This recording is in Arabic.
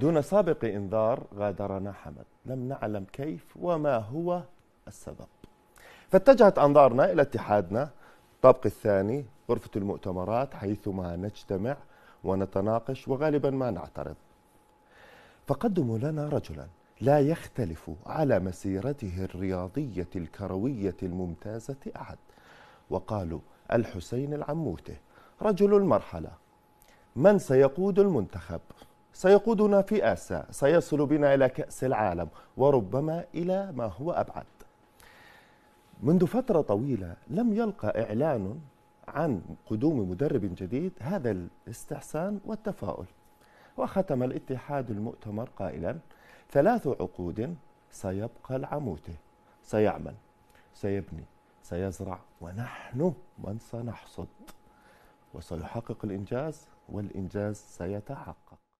دون سابق إنذار غادرنا حمد لم نعلم كيف وما هو السبب فاتجهت أنظارنا إلى اتحادنا الطابق الثاني غرفة المؤتمرات حيثما نجتمع ونتناقش وغالبا ما نعترض فقدموا لنا رجلا لا يختلف على مسيرته الرياضية الكروية الممتازة أحد وقالوا الحسين العموته رجل المرحلة من سيقود المنتخب سيقودنا في آسيا سيصل بنا إلى كأس العالم وربما إلى ما هو أبعد منذ فترة طويلة لم يلقى إعلان عن قدوم مدرب جديد هذا الاستحسان والتفاؤل وختم الاتحاد المؤتمر قائلا ثلاث عقود سيبقى العموته سيعمل سيبني سيزرع ونحن من سنحصد وسيحقق الإنجاز والإنجاز سيتحقق